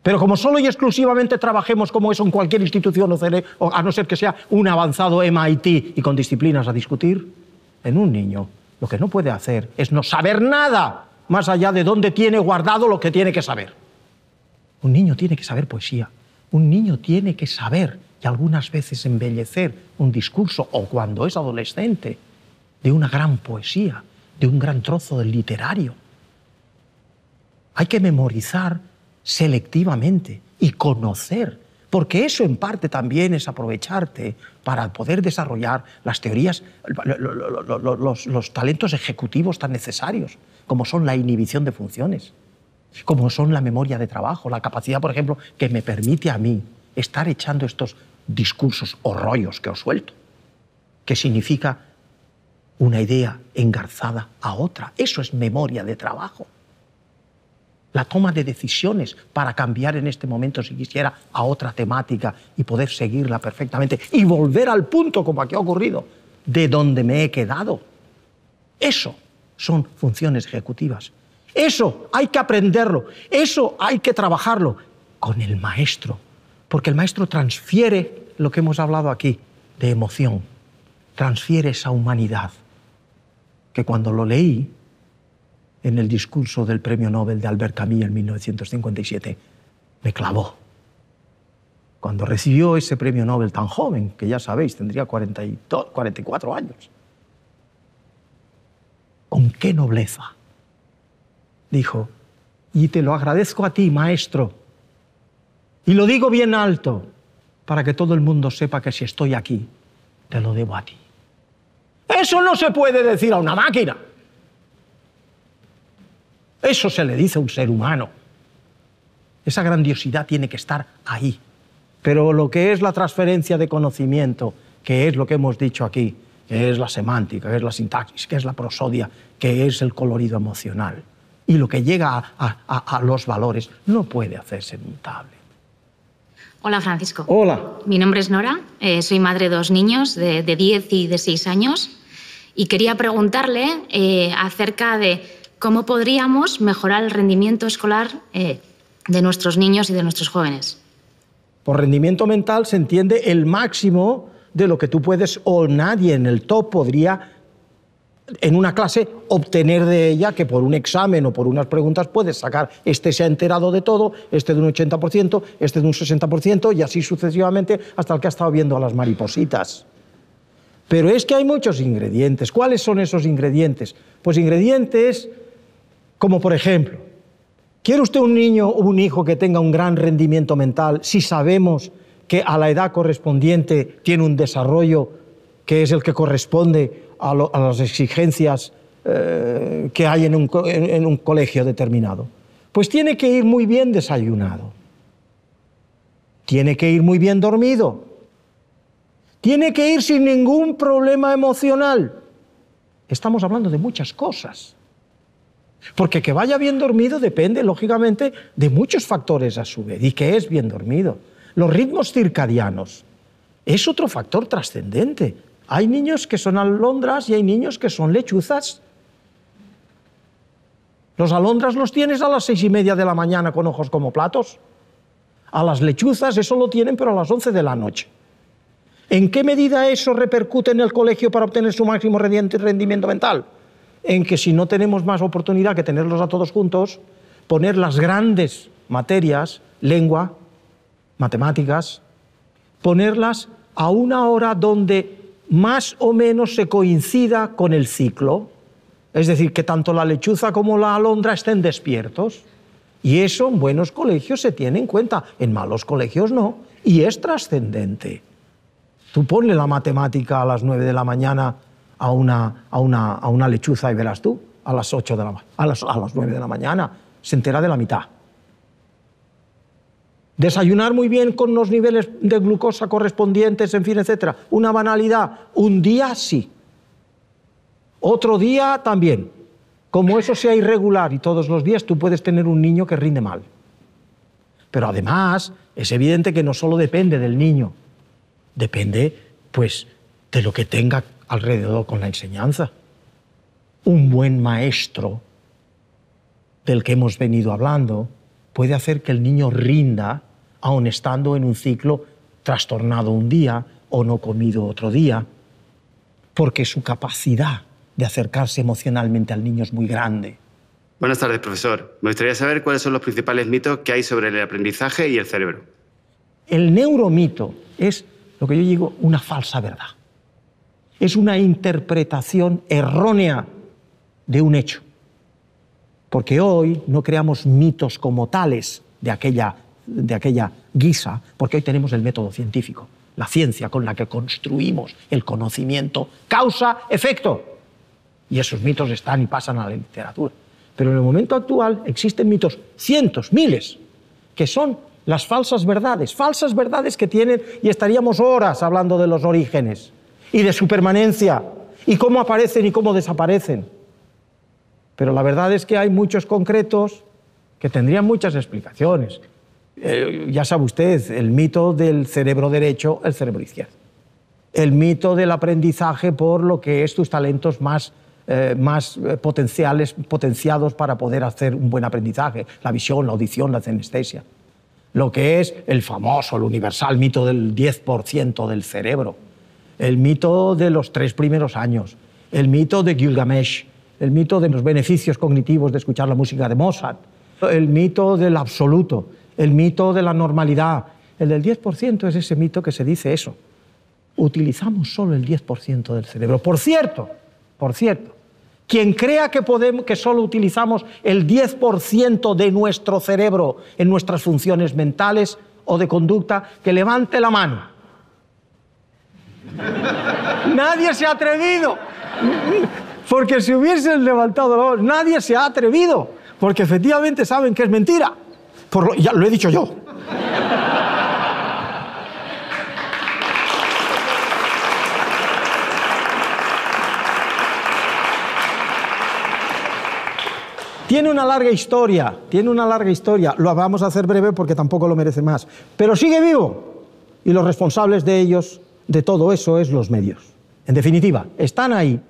pero como solo y exclusivamente trabajemos como eso en cualquier institución, o a no ser que sea un avanzado MIT y con disciplinas a discutir, en un niño lo que no puede hacer es no saber nada más allá de dónde tiene guardado lo que tiene que saber. Un niño tiene que saber poesía, un niño tiene que saber y algunas veces embellecer un discurso, o cuando es adolescente, de una gran poesía, de un gran trozo del literario. Hay que memorizar selectivamente y conocer, porque eso en parte también es aprovecharte para poder desarrollar las teorías, los, talentos ejecutivos tan necesarios, como son la inhibición de funciones, como son la memoria de trabajo, la capacidad, por ejemplo, que me permite a mí estar echando estos discursos o rollos que os suelto, que significa una idea engarzada a otra. Eso es memoria de trabajo la toma de decisiones para cambiar en este momento, si quisiera, a otra temática y poder seguirla perfectamente y volver al punto, como aquí ha ocurrido, de donde me he quedado. Eso son funciones ejecutivas. Eso hay que aprenderlo, eso hay que trabajarlo con el maestro, porque el maestro transfiere lo que hemos hablado aquí de emoción, transfiere esa humanidad, que cuando lo leí en el discurso del Premio Nobel de Albert Camus en 1957. Me clavó. Cuando recibió ese Premio Nobel tan joven, que ya sabéis, tendría 44 años. ¿Con qué nobleza? Dijo, y te lo agradezco a ti, maestro. Y lo digo bien alto, para que todo el mundo sepa que si estoy aquí, te lo debo a ti. Eso no se puede decir a una máquina. Eso se le dice a un ser humano. Esa grandiosidad tiene que estar ahí. Pero lo que es la transferencia de conocimiento, que es lo que hemos dicho aquí, que es la semántica, que es la sintaxis, que es la prosodia, que es el colorido emocional, y lo que llega a, los valores, no puede hacerse mutable. Hola, Francisco. Hola. Mi nombre es Nora, eh, soy madre de dos niños de, 10 y de 6 años, y quería preguntarle eh, acerca de cómo podríamos mejorar el rendimiento escolar eh, de nuestros niños y de nuestros jóvenes. Por rendimiento mental se entiende el máximo de lo que tú puedes o nadie en el top podría en una clase obtener de ella que por un examen o por unas preguntas puedes sacar, este se ha enterado de todo, este de un 80%, este de un 60% y así sucesivamente hasta el que ha estado viendo a las maripositas. Pero es que hay muchos ingredientes. ¿Cuáles son esos ingredientes? Pues ingredientes como por ejemplo, ¿quiere usted un niño o un hijo que tenga un gran rendimiento mental si sabemos que a la edad correspondiente tiene un desarrollo que es el que corresponde a, las exigencias eh, que hay en un colegio determinado? Pues tiene que ir muy bien desayunado, tiene que ir muy bien dormido, tiene que ir sin ningún problema emocional. Estamos hablando de muchas cosas. Porque que vaya bien dormido depende, lógicamente, de muchos factores a su vez. ¿Y que es bien dormido? Los ritmos circadianos es otro factor trascendente. Hay niños que son alondras y hay niños que son lechuzas. Los alondras los tienes a las seis y media de la mañana con ojos como platos. A las lechuzas eso lo tienen, pero a las once de la noche. ¿En qué medida eso repercute en el colegio para obtener su máximo rendimiento mental? en que si no tenemos más oportunidad que tenerlos a todos juntos, poner las grandes materias, lengua, matemáticas, ponerlas a una hora donde más o menos se coincida con el ciclo. Es decir, que tanto la lechuza como la alondra estén despiertos. Y eso en buenos colegios se tiene en cuenta, en malos colegios no. Y es trascendente. Tú ponle la matemática a las nueve de la mañana a una, a una, a una lechuza y verás tú, a las 8 de la, a las, a las 9 de la mañana, se entera de la mitad. Desayunar muy bien con los niveles de glucosa correspondientes, en fin, etcétera. Una banalidad. Un día sí. Otro día también. Como eso sea irregular y todos los días, tú puedes tener un niño que rinde mal. Pero además, es evidente que no solo depende del niño, depende, pues, de lo que tenga alrededor con la enseñanza. Un buen maestro del que hemos venido hablando puede hacer que el niño rinda aun estando en un ciclo trastornado un día o no comido otro día, porque su capacidad de acercarse emocionalmente al niño es muy grande. Buenas tardes, profesor. Me gustaría saber cuáles son los principales mitos que hay sobre el aprendizaje y el cerebro. El neuromito es lo que yo digo una falsa verdad es una interpretación errónea de un hecho. Porque hoy no creamos mitos como tales de aquella, de aquella guisa, porque hoy tenemos el método científico, la ciencia con la que construimos el conocimiento, causa-efecto. Y esos mitos están y pasan a la literatura. Pero en el momento actual existen mitos, cientos, miles, que son las falsas verdades, falsas verdades que tienen, y estaríamos horas hablando de los orígenes y de su permanencia, y cómo aparecen y cómo desaparecen. Pero la verdad es que hay muchos concretos que tendrían muchas explicaciones. Eh, ya sabe usted, el mito del cerebro derecho, el cerebro izquierdo. El mito del aprendizaje por lo que es tus talentos más, eh, más eh, potenciales, potenciados para poder hacer un buen aprendizaje. La visión, la audición, la anestesia. Lo que es el famoso, el universal mito del 10% del cerebro el mito de los tres primeros años, el mito de Gilgamesh, el mito de los beneficios cognitivos de escuchar la música de Mozart, el mito del absoluto, el mito de la normalidad. El del 10% es ese mito que se dice eso. Utilizamos solo el 10% del cerebro. Por cierto, por cierto, quien crea que, podemos, que solo utilizamos el 10% de nuestro cerebro en nuestras funciones mentales o de conducta, que levante la mano. Nadie se ha atrevido. Porque si hubiesen levantado la voz, nadie se ha atrevido. Porque efectivamente saben que es mentira. ya lo he dicho yo. Tiene una larga historia, tiene una larga historia. Lo vamos a hacer breve porque tampoco lo merece más. Pero sigue vivo. Y los responsables de ellos de todo eso es los medios. En definitiva, están ahí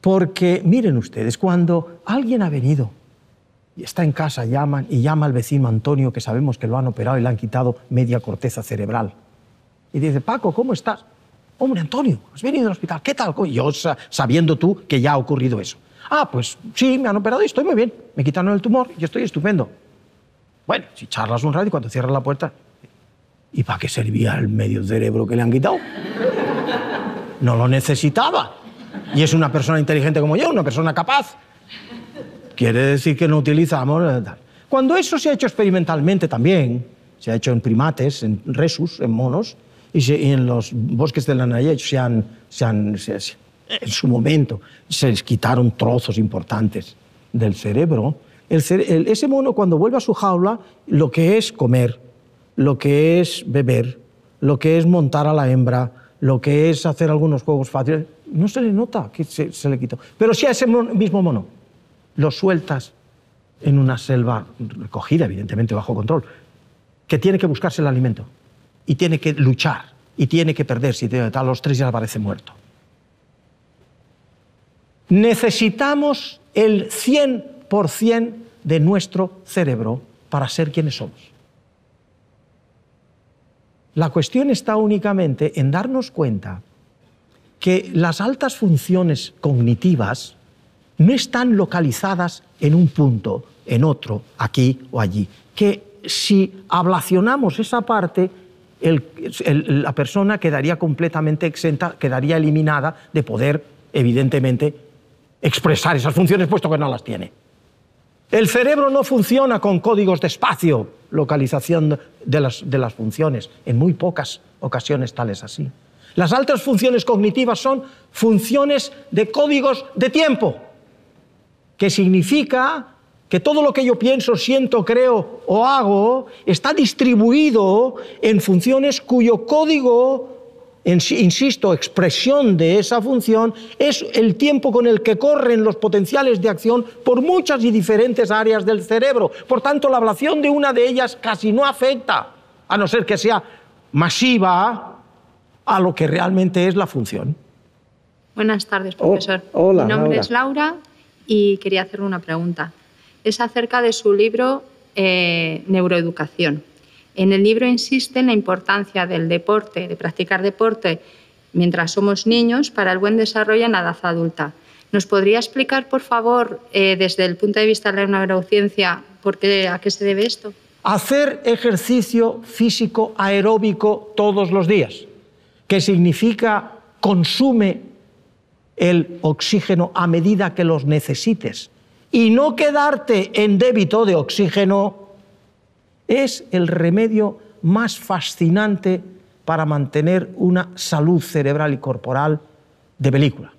porque, miren ustedes, cuando alguien ha venido y está en casa, llaman y llama al vecino Antonio, que sabemos que lo han operado y le han quitado media corteza cerebral, y dice, Paco, ¿cómo estás? Hombre, Antonio, has venido al hospital, ¿qué tal? Yo sabiendo tú que ya ha ocurrido eso. Ah, pues sí, me han operado y estoy muy bien. Me quitaron el tumor y estoy estupendo. Bueno, si charlas un rato y cuando cierras la puerta, ¿Y para qué servía el medio cerebro que le han quitado? No lo necesitaba. Y es una persona inteligente como yo, una persona capaz. Quiere decir que no utilizamos... Eh, cuando eso se ha hecho experimentalmente también, se ha hecho en primates, en resus, en monos, y, en los bosques de la Nayech se han, se han se, en su momento se les quitaron trozos importantes del cerebro. ese mono cuando vuelve a su jaula, lo que es comer, lo que es beber, lo que es montar a la hembra, lo que es hacer algunos juegos fáciles, no se le nota que se, le quitó. Pero si a ese mismo mono lo sueltas en una selva recogida, evidentemente bajo control, que tiene que buscarse el alimento y tiene que luchar y tiene que perderse y a los tres ya parece muerto. Necesitamos el 100% de nuestro cerebro para ser quienes somos. La cuestión está únicamente en darnos cuenta que las altas funciones cognitivas no están localizadas en un punto, en otro, aquí o allí. Que si ablacionamos esa parte, la persona quedaría completamente exenta, quedaría eliminada de poder, evidentemente, expresar esas funciones, puesto que no las tiene. El cerebro no funciona con códigos de espacio, localización de las, funciones, en muy pocas ocasiones tales así. Las altas funciones cognitivas son funciones de códigos de tiempo, que significa que todo lo que yo pienso, siento, creo o hago está distribuido en funciones cuyo código insisto, expresión de esa función, es el tiempo con el que corren los potenciales de acción por muchas y diferentes áreas del cerebro. Por tanto, la ablación de una de ellas casi no afecta, a no ser que sea masiva, a lo que realmente es la función. Buenas tardes, oh, profesor. hola, Mi nombre es Laura y quería hacerle una pregunta. Es acerca de su libro eh, Neuroeducación. En el libro insiste en la importancia del deporte, de practicar deporte mientras somos niños para el buen desarrollo en la edad adulta. ¿Nos podría explicar, por favor, eh, desde el punto de vista de la neurociencia, por qué, a qué se debe esto? Hacer ejercicio físico aeróbico todos los días, que significa consume el oxígeno a medida que los necesites y no quedarte en débito de oxígeno es el remedio más fascinante para mantener una salud cerebral y corporal de película.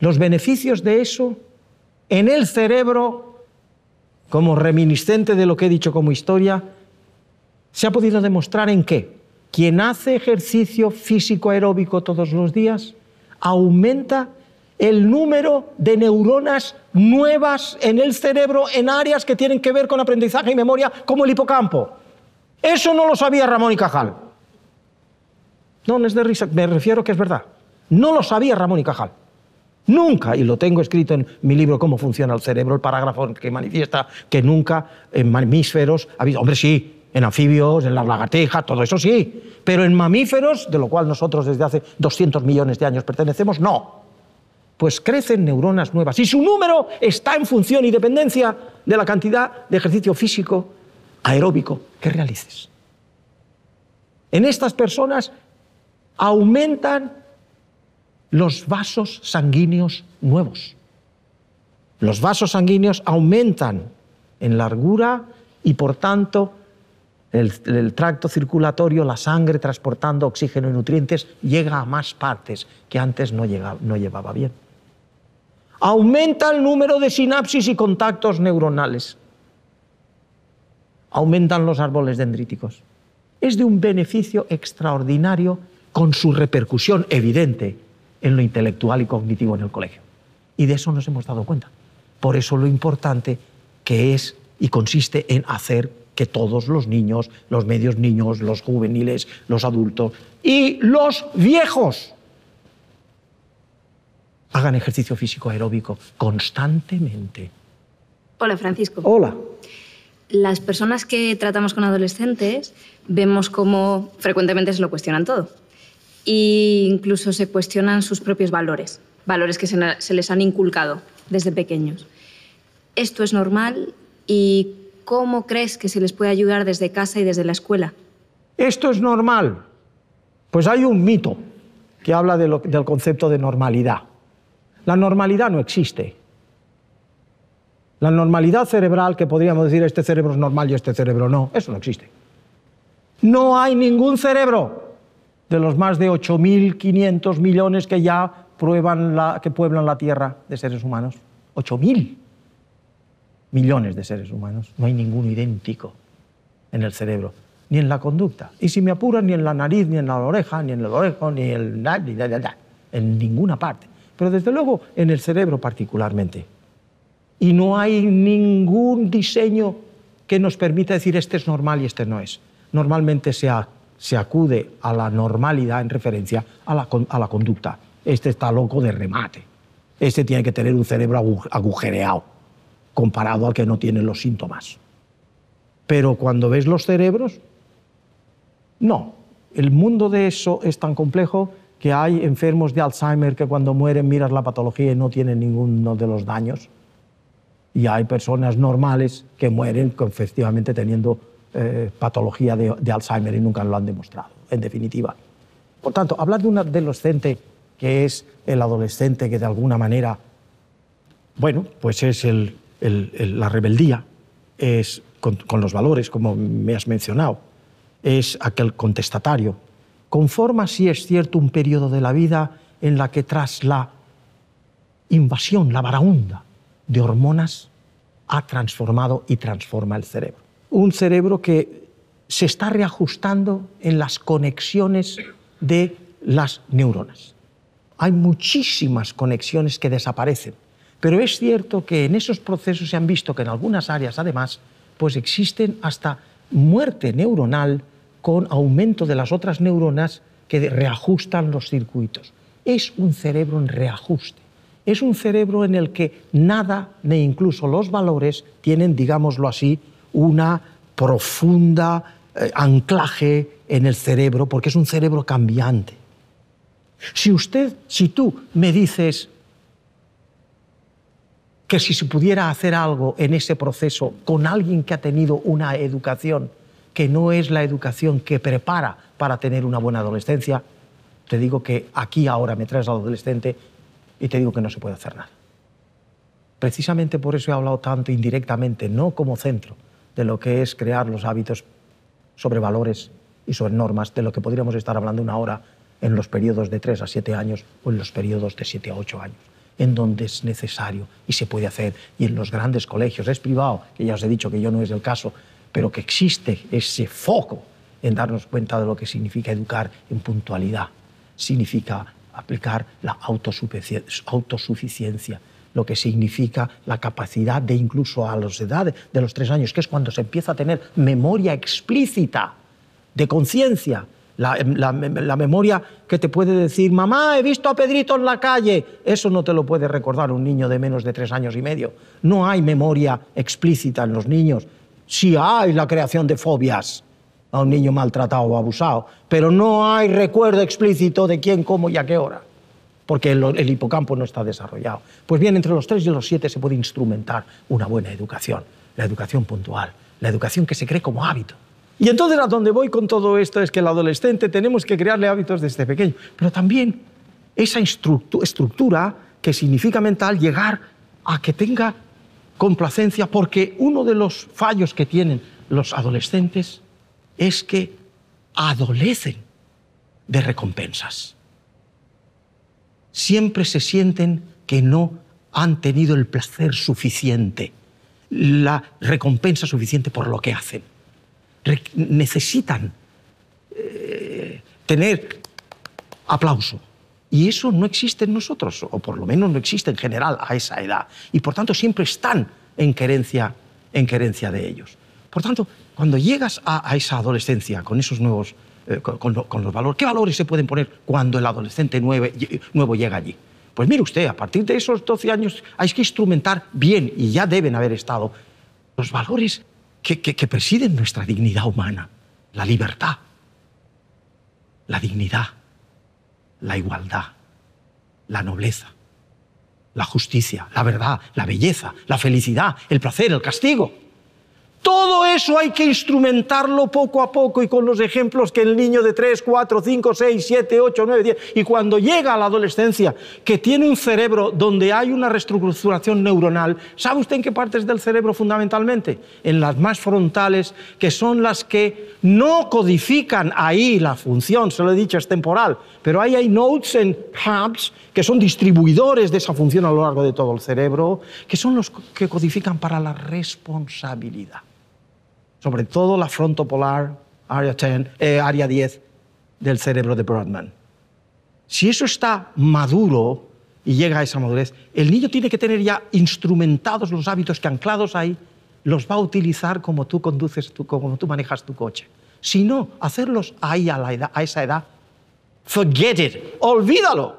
Los beneficios de eso en el cerebro, como reminiscente de lo que he dicho como historia, se ha podido demostrar en que quien hace ejercicio físico aeróbico todos los días aumenta el número de neuronas nuevas en el cerebro en áreas que tienen que ver con aprendizaje y memoria, como el hipocampo. Eso no lo sabía Ramón y Cajal. No, no es de risa, me refiero que es verdad. No lo sabía Ramón y Cajal. Nunca, y lo tengo escrito en mi libro Cómo funciona el cerebro, el parágrafo que manifiesta que nunca en mamíferos ha habido. Hombre, sí, en anfibios, en la lagartijas, todo eso sí, pero en mamíferos, de lo cual nosotros desde hace 200 millones de años pertenecemos, no pues crecen neuronas nuevas. Y su número está en función y dependencia de la cantidad de ejercicio físico aeróbico que realices. En estas personas aumentan los vasos sanguíneos nuevos. Los vasos sanguíneos aumentan en largura y por tanto el, tracto circulatorio, la sangre transportando oxígeno y nutrientes llega a más partes que antes no, no llevaba bien aumenta el número de sinapsis y contactos neuronales. Aumentan los árboles dendríticos. Es de un beneficio extraordinario con su repercusión evidente en lo intelectual y cognitivo en el colegio. Y de eso nos hemos dado cuenta. Por eso lo importante que es y consiste en hacer que todos los niños, los medios niños, los juveniles, los adultos y los viejos Hagan ejercicio físico aeróbico constantemente. Hola, Francisco. Hola. Las personas que tratamos con adolescentes vemos cómo frecuentemente se lo cuestionan todo. E incluso se cuestionan sus propios valores, valores que se les han inculcado desde pequeños. ¿Esto es normal? ¿Y cómo crees que se les puede ayudar desde casa y desde la escuela? ¿Esto es normal? Pues hay un mito que habla del concepto de normalidad. La normalidad no existe. La normalidad cerebral, que podríamos decir este cerebro es normal y este cerebro no, eso no existe. No hay ningún cerebro de los más de 8.500 millones que ya prueban la, que pueblan la Tierra de seres humanos. 8.000 millones de seres humanos. No hay ninguno idéntico en el cerebro, ni en la conducta. Y si me apuran, ni en la nariz, ni en la oreja, ni en el orejo, ni en el... en ninguna parte pero desde luego en el cerebro particularmente. Y no hay ningún diseño que nos permita decir este es normal y este no es. Normalmente se, acude a la normalidad en referencia a la, a la conducta. Este está loco de remate. Este tiene que tener un cerebro agujereado comparado al que no tiene los síntomas. Pero cuando ves los cerebros, no. El mundo de eso es tan complejo que hay enfermos de Alzheimer que cuando mueren miras la patología y no tienen ninguno de los daños. Y hay personas normales que mueren efectivamente teniendo eh, patología de, Alzheimer y nunca lo han demostrado, en definitiva. Por tanto, hablar de un adolescente que es el adolescente que de alguna manera, bueno, pues es la rebeldía, es con los valores, como me has mencionado, es aquel contestatario, conforma, si es cierto, un periodo de la vida en la que tras la invasión, la varaunda de hormonas, ha transformado y transforma el cerebro. Un cerebro que se está reajustando en las conexiones de las neuronas. Hay muchísimas conexiones que desaparecen, pero es cierto que en esos procesos se han visto que en algunas áreas, además, pues existen hasta muerte neuronal con aumento de las otras neuronas que reajustan los circuitos. Es un cerebro en reajuste. Es un cerebro en el que nada, ni incluso los valores, tienen, digámoslo así, una profunda eh, anclaje en el cerebro, porque es un cerebro cambiante. Si usted, si tú me dices que si se pudiera hacer algo en ese proceso con alguien que ha tenido una educación que no es la educación que prepara para tener una buena adolescencia, te digo que aquí ahora me traes al adolescente y te digo que no se puede hacer nada. Precisamente por eso he hablado tanto indirectamente, no como centro, de lo que es crear los hábitos sobre valores y sobre normas, de lo que podríamos estar hablando una hora en los periodos de tres a siete años o en los periodos de siete a ocho años, en donde es necesario y se puede hacer. Y en los grandes colegios, es privado, que ya os he dicho que yo no es el caso, pero que existe ese foco en darnos cuenta de lo que significa educar en puntualidad. Significa aplicar la autosuficiencia, lo que significa la capacidad de incluso a las edades de los tres años, que es cuando se empieza a tener memoria explícita, de conciencia, la, la, memoria que te puede decir, mamá, he visto a Pedrito en la calle. Eso no te lo puede recordar un niño de menos de tres años y medio. No hay memoria explícita en los niños. Si hay la creación de fobias a un niño maltratado o abusado, pero no hay recuerdo explícito de quién, cómo y a qué hora, porque el, hipocampo no está desarrollado. Pues bien, entre los tres y los siete se puede instrumentar una buena educación, la educación puntual, la educación que se cree como hábito. Y entonces a donde voy con todo esto es que el adolescente tenemos que crearle hábitos desde pequeño, pero también esa estructura que significa mental llegar a que tenga complacencia porque uno de los fallos que tienen los adolescentes es que adolecen de recompensas. Siempre se sienten que no han tenido el placer suficiente, la recompensa suficiente por lo que hacen. necesitan eh, tener aplauso, y eso no existe en nosotros, o por lo menos no existe en general a esa edad. Y por tanto siempre están en querencia, en querencia de ellos. Por tanto, cuando llegas a, esa adolescencia con esos nuevos, eh, con, los valores, ¿qué valores se pueden poner cuando el adolescente nuevo llega allí? Pues mire usted, a partir de esos 12 años hay que instrumentar bien, y ya deben haber estado, los valores que presiden nuestra dignidad humana, la libertad, la dignidad, la igualdad, la nobleza, la justicia, la verdad, la belleza, la felicidad, el placer, el castigo. Todo eso hay que instrumentarlo poco a poco y con los ejemplos que el niño de 3, 4, 5, 6, 7, 8, 9, 10, y cuando llega a la adolescencia, que tiene un cerebro donde hay una reestructuración neuronal, ¿sabe usted en qué partes del cerebro fundamentalmente? En las más frontales, que son las que no codifican ahí la función, se lo he dicho, es temporal, pero ahí hay nodes en hubs que son distribuidores de esa función a lo largo de todo el cerebro, que son los que codifican para la responsabilidad sobre todo la frontopolar, área 10, eh, área 10 del cerebro de Brodmann. Si eso está maduro y llega a esa madurez, el niño tiene que tener ya instrumentados los hábitos que anclados ahí los va a utilizar como tú conduces, como tú manejas tu coche. Si no, hacerlos ahí a, a esa edad, forget it, olvídalo,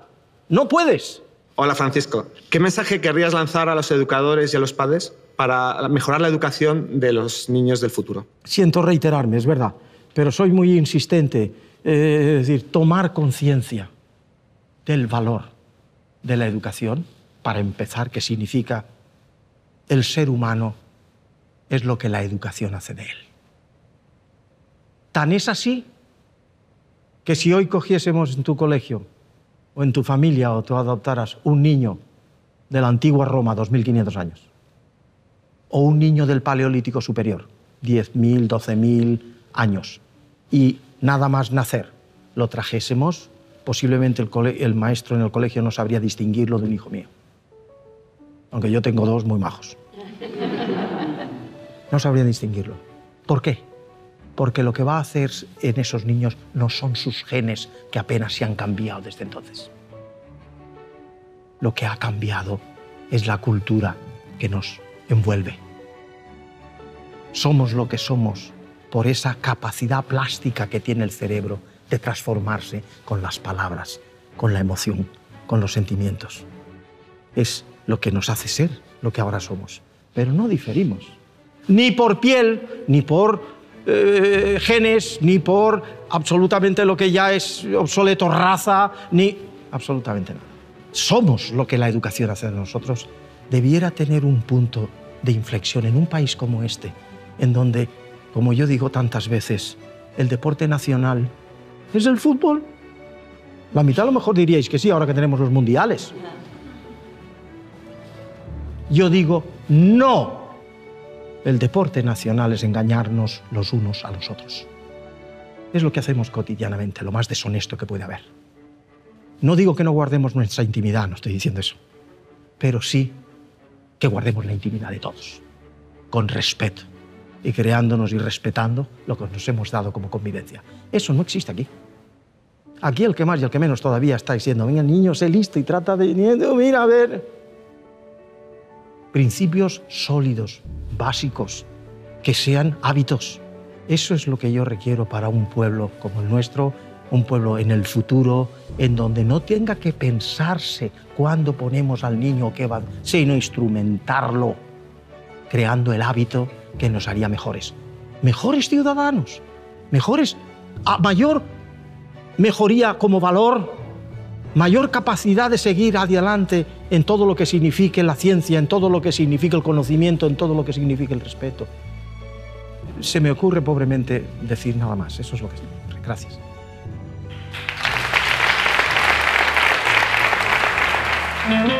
no puedes. Hola Francisco, ¿qué mensaje querrías lanzar a los educadores y a los padres para mejorar la educación de los niños del futuro? Siento reiterarme, es verdad, pero soy muy insistente. Eh, es decir, tomar conciencia del valor de la educación, para empezar, que significa el ser humano es lo que la educación hace de él. Tan es así que si hoy cogiésemos en tu colegio o en tu familia o tú adoptaras un niño de la antigua Roma, 2.500 años, o un niño del Paleolítico Superior, 10.000, 12.000 años, y nada más nacer lo trajésemos, posiblemente el, el, maestro en el colegio no sabría distinguirlo de un hijo mío. Aunque yo tengo dos muy majos. No sabría distinguirlo. ¿Por qué? porque lo que va a hacer en esos niños no son sus genes que apenas se han cambiado desde entonces. Lo que ha cambiado es la cultura que nos envuelve. Somos lo que somos por esa capacidad plástica que tiene el cerebro de transformarse con las palabras, con la emoción, con los sentimientos. Es lo que nos hace ser lo que ahora somos, pero no diferimos, ni por piel, ni por eh, genes, ni por absolutamente lo que ya es obsoleto, raza, ni absolutamente nada. Somos lo que la educación hace de nosotros. Debiera tener un punto de inflexión en un país como este, en donde, como yo digo tantas veces, el deporte nacional es el fútbol. La mitad a lo mejor diríais que sí, ahora que tenemos los mundiales. Yo digo, no, el deporte nacional es engañarnos los unos a los otros. Es lo que hacemos cotidianamente, lo más deshonesto que puede haber. No digo que no guardemos nuestra intimidad, no estoy diciendo eso, pero sí que guardemos la intimidad de todos, con respeto y creándonos y respetando lo que nos hemos dado como convivencia. Eso no existe aquí. Aquí el que más y el que menos todavía está diciendo, venga niño, sé listo y trata de... Mira, a ver. Principios sólidos, básicos, que sean hábitos. Eso es lo que yo requiero para un pueblo como el nuestro, un pueblo en el futuro, en donde no tenga que pensarse cuándo ponemos al niño qué va, sino instrumentarlo, creando el hábito que nos haría mejores. Mejores ciudadanos, mejores, a mayor mejoría como valor mayor capacidad de seguir adelante en todo lo que signifique la ciencia, en todo lo que signifique el conocimiento, en todo lo que signifique el respeto. Se me ocurre pobremente decir nada más, eso es lo que... Gracias. Gracias.